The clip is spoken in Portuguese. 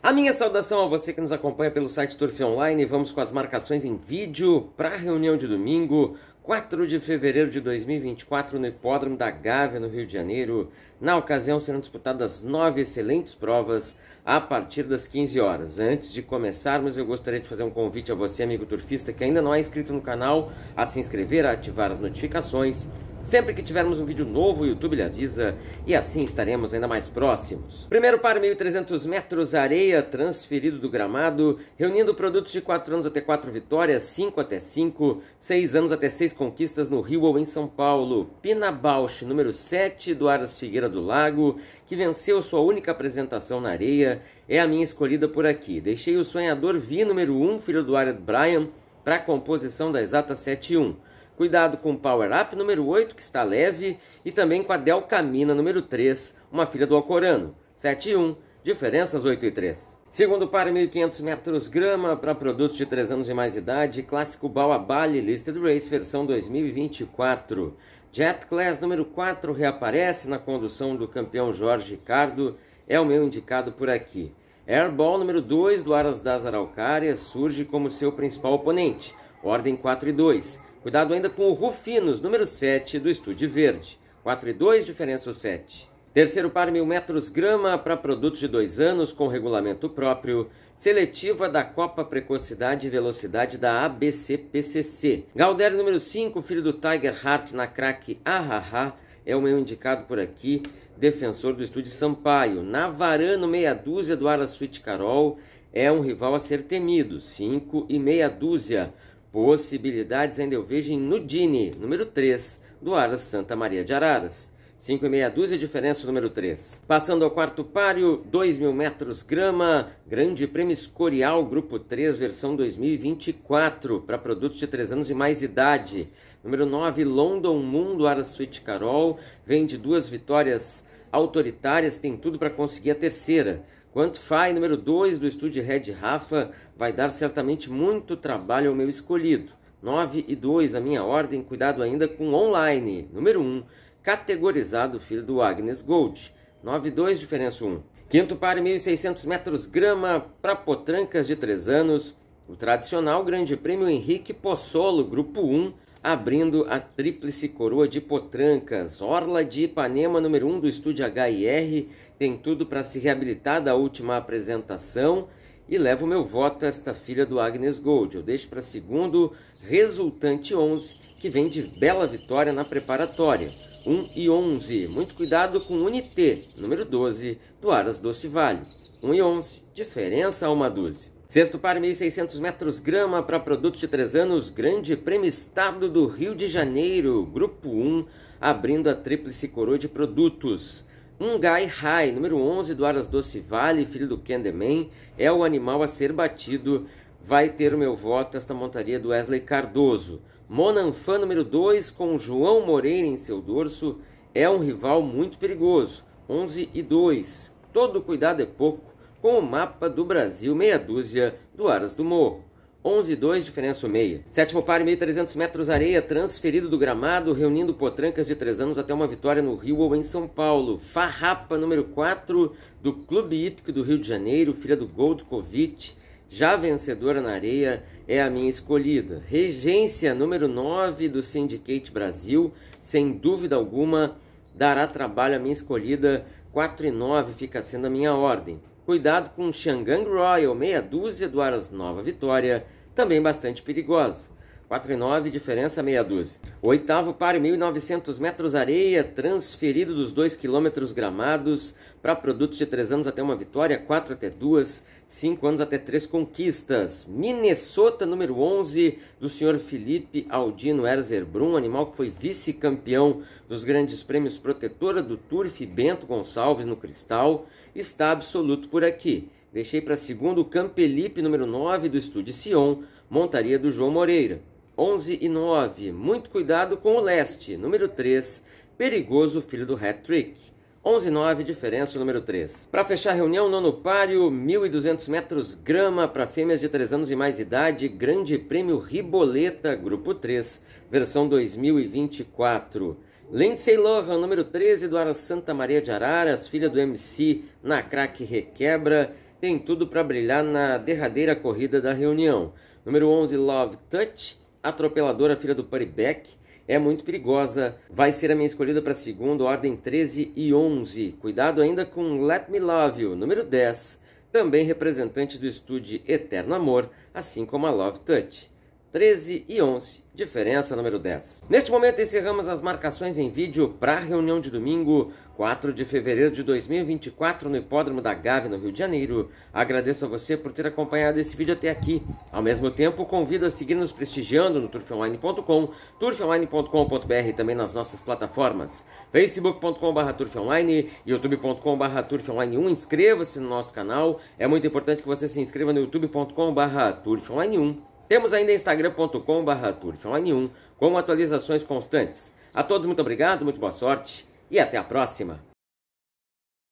A minha saudação a você que nos acompanha pelo site Turf Online. Vamos com as marcações em vídeo para a reunião de domingo, 4 de fevereiro de 2024, no Hipódromo da Gávea, no Rio de Janeiro. Na ocasião serão disputadas nove excelentes provas a partir das 15 horas. Antes de começarmos, eu gostaria de fazer um convite a você, amigo turfista, que ainda não é inscrito no canal, a se inscrever, a ativar as notificações Sempre que tivermos um vídeo novo, o YouTube lhe avisa e assim estaremos ainda mais próximos. Primeiro par 1.300 metros, areia transferido do gramado, reunindo produtos de 4 anos até 4 vitórias, 5 até 5, 6 anos até 6 conquistas no Rio ou em São Paulo. Pina Bausch, número 7 do Aras Figueira do Lago, que venceu sua única apresentação na areia, é a minha escolhida por aqui. Deixei o sonhador Vi, número 1, filho do Arad Brian, para a composição da exata 7-1. Cuidado com o Power Up número 8, que está leve, e também com a Delcamina número 3, uma filha do Alcorano, 7 e 1, diferenças 8 e 3. Segundo para 1.500 metros grama para produtos de 3 anos e mais idade, clássico Balabali Listed Race versão 2024. Jet Class número 4 reaparece na condução do campeão Jorge Ricardo, é o meu indicado por aqui. Airball número 2 do Aras das Araucárias surge como seu principal oponente, ordem 4 e 2. Cuidado ainda com o Rufinos, número 7 do Estúdio Verde. 4 e 2, diferença o 7. Terceiro par, mil metros grama para produtos de dois anos com regulamento próprio. Seletiva da Copa Precocidade e Velocidade da ABCPCC. Galder número 5, filho do Tiger Hart na craque Ahaha, é o meu indicado por aqui. Defensor do estúdio Sampaio. Navarano, meia dúzia do Ara Suite Carol. É um rival a ser temido. 5 e meia dúzia. Possibilidades ainda eu vejo em Nudini, número 3, do Aras Santa Maria de Araras. 5 e meia dúzia, diferença número 3. Passando ao quarto páreo, 2 mil metros grama, Grande Prêmio Escorial, Grupo 3, versão 2024, para produtos de 3 anos e mais idade. Número 9, London Mundo, Aras Suite Carol, vem de duas vitórias autoritárias, tem tudo para conseguir a terceira. Quantify número 2 do estúdio Red Rafa vai dar certamente muito trabalho ao meu escolhido. 9 e 2, a minha ordem, cuidado ainda com online. Número 1, um, categorizado filho do Agnes Gold. 9 e 2, diferença 1. Um. Quinto par, 1.600 metros grama para potrancas de 3 anos. O tradicional Grande Prêmio Henrique Possolo, Grupo 1, abrindo a tríplice coroa de potrancas. Orla de Ipanema, número 1 do estúdio HIR, tem tudo para se reabilitar da última apresentação e levo meu voto a esta filha do Agnes Gold. Eu deixo para segundo resultante 11, que vem de bela vitória na preparatória. 1 e 11. Muito cuidado com Unité, número 12, do Aras Doce Vale. 1 e 11, diferença a uma dúzia. Sexto par, 1.600 metros grama para produtos de 3 anos, Grande Prêmio Estado do Rio de Janeiro, Grupo 1, abrindo a tríplice coroa de produtos. Gai Rai, número 11 do Aras Doce Vale, filho do Candyman, é o animal a ser batido. Vai ter o meu voto esta montaria do Wesley Cardoso. Monanfã, número 2, com João Moreira em seu dorso, é um rival muito perigoso. 11 e 2. Todo cuidado é pouco com o mapa do Brasil meia dúzia do Aras do Morro. 11,2 diferença meia. Sétimo par, 1.300 metros areia, transferido do gramado, reunindo potrancas de 3 anos até uma vitória no Rio ou em São Paulo. Farrapa número 4 do Clube Hípico do Rio de Janeiro, filha do Goldkovic, já vencedora na areia, é a minha escolhida. Regência número 9 do Syndicate Brasil, sem dúvida alguma, dará trabalho à minha escolhida. 4 e 9 fica sendo a minha ordem. Cuidado com o Xangang Royal, meia dúzia do Aras Nova Vitória, também bastante perigosa. 4,9, diferença meia dúzia. Oitavo páreo, 1.900 metros areia, transferido dos 2 quilômetros gramados para produtos de 3 anos até uma vitória, 4 até 2, 5 anos até 3 conquistas. Minnesota, número 11, do senhor Felipe Aldino Erzer Brum, animal que foi vice-campeão dos grandes prêmios protetora do Turf Bento Gonçalves no Cristal, está absoluto por aqui. Deixei para segundo o Campelipe, número 9, do Estúdio Sion, montaria do João Moreira. 11 e 9. Muito cuidado com o leste. Número 3. Perigoso filho do hat-trick. 11 e 9, diferença número 3. Para fechar a reunião, nono páreo, 1.200 metros grama para fêmeas de 3 anos e mais de idade, Grande Prêmio Riboleta, Grupo 3, versão 2024. Lindsay Lohan, número 13, do Ara Santa Maria de Araras, filha do MC, na craque requebra, tem tudo para brilhar na derradeira corrida da reunião. Número 11, Love Touch, atropeladora filha do Paribeck é muito perigosa. Vai ser a minha escolhida para segundo, ordem 13 e 11. Cuidado ainda com Let Me Love You, número 10, também representante do estúdio Eterno Amor, assim como a Love Touch. 13 e 11, diferença número 10. Neste momento encerramos as marcações em vídeo para a reunião de domingo, 4 de fevereiro de 2024, no Hipódromo da Gávea, no Rio de Janeiro. Agradeço a você por ter acompanhado esse vídeo até aqui. Ao mesmo tempo, convido a seguir nos prestigiando no turfonline.com, turfonline.com.br e também nas nossas plataformas facebook.com.br turfonline, youtube.com.br turfonline1. Inscreva-se no nosso canal. É muito importante que você se inscreva no youtube.com.br turfonline1 temos ainda instagram.com.br com atualizações constantes. A todos muito obrigado, muito boa sorte e até a próxima!